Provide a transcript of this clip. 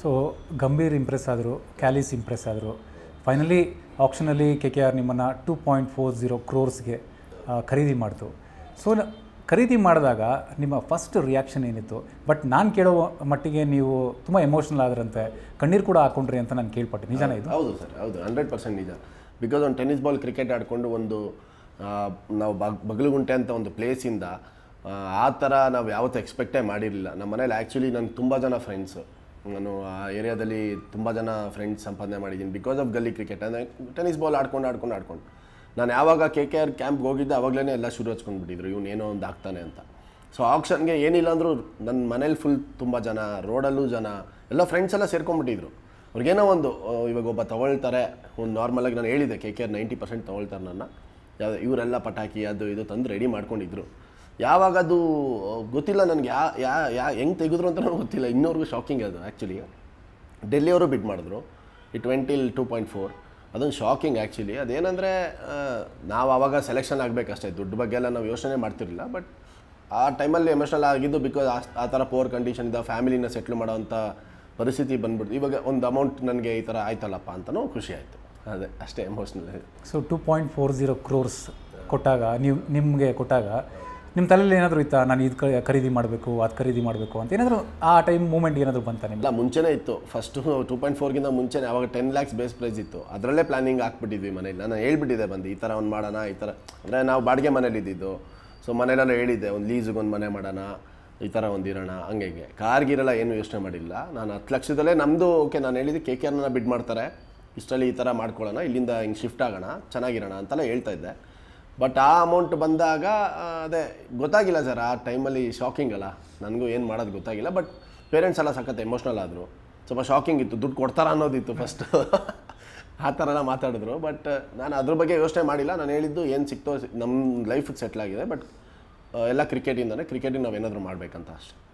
so Gambhir impress ಆದರು Kallis impress ಆದರು finally ಆಪ್ಷನಲ್ಲಿ ಕೆ ಕೆ ಆರ್ ನಿಮ್ಮನ್ನು ಟೂ ಪಾಯಿಂಟ್ ಫೋರ್ ಝೀರೋ ಕ್ರೋರ್ಸ್ಗೆ ಖರೀದಿ ಮಾಡಿತು ಸೊ ಖರೀದಿ ಮಾಡಿದಾಗ ನಿಮ್ಮ ಫಸ್ಟ್ ರಿಯಾಕ್ಷನ್ ಏನಿತ್ತು ಬಟ್ ನಾನು ಕೇಳೋ ಮಟ್ಟಿಗೆ ನೀವು ತುಂಬ ಎಮೋಷ್ನಲ್ ಆದ್ರಂತೆ ಕಣ್ಣೀರು ಕೂಡ ಹಾಕೊಂಡ್ರಿ ಅಂತ ನಾನು ಕೇಳ್ಪಟ್ಟೆ ನಿಜಾನ ಇದು ಹೌದು ಸರ್ ಹೌದು ಹಂಡ್ರೆಡ್ ಪರ್ಸೆಂಟ್ ನಿಜ ಬಿಕಾಸ್ ಒಂದು ಟೆನ್ನಿಸ್ ಬಾಲ್ ಕ್ರಿಕೆಟ್ ಆಡಿಕೊಂಡು ಒಂದು ನಾವು ಬಗಲುಗುಂಟೆ ಅಂತ ಒಂದು ಪ್ಲೇಸಿಂದ ಆ ಥರ ನಾವು ಯಾವತ್ತೂ ಎಕ್ಸ್ಪೆಕ್ಟೇ ಮಾಡಿರಲಿಲ್ಲ ನಮ್ಮ ಮನೇಲಿ ಆ್ಯಕ್ಚುಲಿ ನನ್ನ ತುಂಬ ಜನ ಫ್ರೆಂಡ್ಸು ನಾನು ಆ ಏರಿಯಾದಲ್ಲಿ ತುಂಬ ಜನ ಫ್ರೆಂಡ್ಸ್ ಸಂಪಾದನೆ ಮಾಡಿದ್ದೀನಿ ಬಿಕಾಸ್ ಆಫ್ ಗಲ್ಲಿ ಕ್ರಿಕೆಟ್ ಅಂದರೆ ಟೆನಿಸ್ ಬಾಲ್ ಆಡ್ಕೊಂಡು ಆಡ್ಕೊಂಡು ಆಡ್ಕೊಂಡು ನಾನು ಯಾವಾಗ ಕೆ ಕೆ ಆರ್ ಕ್ಯಾಂಪ್ಗೆ ಹೋಗಿದ್ದೆ ಆವಾಗಲೇ ಎಲ್ಲ ಶುರು ಹಚ್ಕೊಂಡ್ಬಿಟ್ಟಿದ್ರು ಇವ್ನು ಏನೋ ಒಂದು ಆಗ್ತಾನೆ ಅಂತ ಸೊ ಆಕ್ಷನ್ಗೆ ಏನಿಲ್ಲ ಅಂದರೂ ನನ್ನ ಮನೇಲಿ ಫುಲ್ ತುಂಬ ಜನ ರೋಡಲ್ಲೂ ಜನ ಎಲ್ಲ ಫ್ರೆಂಡ್ಸ್ ಎಲ್ಲ ಸೇರ್ಕೊಂಡ್ಬಿಟ್ಟಿದ್ರು ಅವ್ರಿಗೇನೋ ಒಂದು ಇವಾಗ ಒಬ್ಬ ತೊಗೊಳ್ತಾರೆ ಒಂದು ನಾರ್ಮಲಾಗಿ ನಾನು ಹೇಳಿದೆ K K R ninety percent ತೊಗೊಳ್ತಾರೆ ನನ್ನ ಯಾವ ಇವರೆಲ್ಲ ಪಟಾಕಿ ಅದು ಇದು ತಂದು ರೆಡಿ ಮಾಡ್ಕೊಂಡಿದ್ರು ಯಾವಾಗ ಅದು ಗೊತ್ತಿಲ್ಲ ನನಗೆ ಯಾ ಯಾ ಯಾ ಹೆಂಗೆ ತೆಗೆದ್ರು ಅಂತ ನನಗೆ ಗೊತ್ತಿಲ್ಲ ಇನ್ನೋರ್ಗು ಶಾಕಿಂಗ್ ಅದು ಆ್ಯಕ್ಚುಲಿ ಡೆಲ್ಲಿಯವರು ಬಿಡ್ ಮಾಡಿದ್ರು it went till two point four ಅದೊಂದು ಶಾಕಿಂಗ್ ಆ್ಯಕ್ಚುಲಿ ಅದೇನಂದರೆ ನಾವು ಆವಾಗ ಸೆಲೆಕ್ಷನ್ ಆಗಬೇಕಷ್ಟೇ ದುಡ್ಡು ಬಗ್ಗೆ ಎಲ್ಲ ನಾವು ಯೋಚನೆ ಮಾಡ್ತಿರಲಿಲ್ಲ ಬಟ್ ಆ ಟೈಮಲ್ಲಿ ಎಮೋಷನಲ್ ಆಗಿದ್ದು ಬಿಕಾಸ್ ಆ ಥರ ಪೋರ್ ಕಂಡೀಷನ್ ಇದ್ದ ಫ್ಯಾಮಿಲಿನ ಸೆಟ್ಲ್ ಮಾಡೋವಂಥ ಪರಿಸ್ಥಿತಿ ಬಂದ್ಬಿಡ್ತು ಇವಾಗ ಒಂದು ಅಮೌಂಟ್ ನನಗೆ ಈ ಥರ ಆಯ್ತಲ್ಲಪ್ಪ ಅಂತಲೂ ಖುಷಿ ಆಯಿತು ಅದೇ ಅಷ್ಟೇ emotional so two point four zero crores ಕೊಟ್ಟಾಗ ನೀವು ನಿಮಗೆ ಕೊಟ್ಟಾಗ ನಿಮ್ಮ ತಲೆಯಲ್ಲಿ ಏನಾದರೂ ಇತ್ತಾ ನಾನು ಇದು ಖರೀದಿ ಮಾಡಬೇಕು ಅದು ಖರೀದಿ ಮಾಡಬೇಕು ಅಂತ ಏನಾದರೂ ಆ ಟೈಮ್ ಮೂಮೆಂಟ್ ಏನಾದರೂ ಬಂತ ನಿಮ್ಮ ಮುಂಚೆನೇ ಇತ್ತು ಫಸ್ಟು ಟೂ ಪಾಯಿಂಟ್ ಫೋರ್ಗಿಂತ ಮುಂಚೆನೇ ಅವಾಗ ಟೆನ್ ಲ್ಯಾಕ್ಸ್ ಬೇಸ್ ಪ್ರೈಸ್ ಇತ್ತು ಅದರಲ್ಲೇ ಪ್ಲಾನಿಂಗ್ ಹಾಕ್ಬಿಟ್ಟಿದ್ವಿ ಮನೇಲಿ ನಾನು ಹೇಳ್ಬಿಟ್ಟಿದೆ ಬಂದು ಈ ಥರ ಒಂದು ಮಾಡೋಣ ಈ ಥರ ಅಂದರೆ ನಾವು ಬಾಡಿಗೆ ಮನೇಲಿ ಇದ್ದಿದ್ದು ಸೊ ಮನೇಲೆಲ್ಲ ಹೇಳಿದ್ದೆ ಒಂದು ಲೀಸಿಗೆ ಒಂದು ಮನೆ ಮಾಡೋಣ ಈ ಥರ ಒಂದು ಇರೋಣ ಹಂಗೆ ಕಾರ್ಗಿರಲ್ಲ ಏನು ಯೋಚನೆ ಮಾಡಿಲ್ಲ ನಾನು ಹತ್ತು ಲಕ್ಷದಲ್ಲೇ ನಮ್ಮದು ಓಕೆ ನಾನು ಹೇಳಿದ್ದು ಕೆ ಕೆ ಆರ್ನ ಬಿಡ್ ಮಾಡ್ತಾರೆ ಇಷ್ಟರಲ್ಲಿ ಈ ಥರ ಮಾಡ್ಕೊಳ್ಳೋಣ ಇಲ್ಲಿಂದ ಹಿಂಗೆ ಶಿಫ್ಟ್ ಆಗೋಣ ಚೆನ್ನಾಗಿರೋಣ ಅಂತೆಲ್ಲ ಹೇಳ್ತಾ ಇದ್ದೆ ಬಟ್ ಆ ಅಮೌಂಟ್ ಬಂದಾಗ ಅದೇ ಗೊತ್ತಾಗಿಲ್ಲ ಸರ್ ಆ ಟೈಮಲ್ಲಿ ಶಾಕಿಂಗ್ ಅಲ್ಲ ನನಗೂ ಏನು ಮಾಡೋದು ಗೊತ್ತಾಗಿಲ್ಲ ಬಟ್ ಪೇರೆಂಟ್ಸ್ ಎಲ್ಲ ಸಕತ್ತೆ ಎಮೋಷ್ನಲ್ ಆದರು ಸ್ವಲ್ಪ ಶಾಕಿಂಗ್ ಇತ್ತು ದುಡ್ಡು ಕೊಡ್ತಾರ ಅನ್ನೋದಿತ್ತು ಫಸ್ಟ್ ಆ ಥರ ಎಲ್ಲ ಮಾತಾಡಿದ್ರು ಬಟ್ ನಾನು ಅದ್ರ ಬಗ್ಗೆ ಯೋಚನೆ ಮಾಡಿಲ್ಲ ನಾನು ಹೇಳಿದ್ದು ಏನು ಸಿಕ್ತೋ ನಮ್ಮ ಲೈಫಿಗೆ ಸೆಟ್ಲಾಗಿದೆ ಆಗಿದೆ ಬಟ್ ಎಲ್ಲ ಕ್ರಿಕೆಟಿಂದನೇ ಕ್ರಿಕೆಟಿಗೆ ನಾವು ಏನಾದರೂ ಮಾಡಬೇಕಂತ ಅಷ್ಟೆ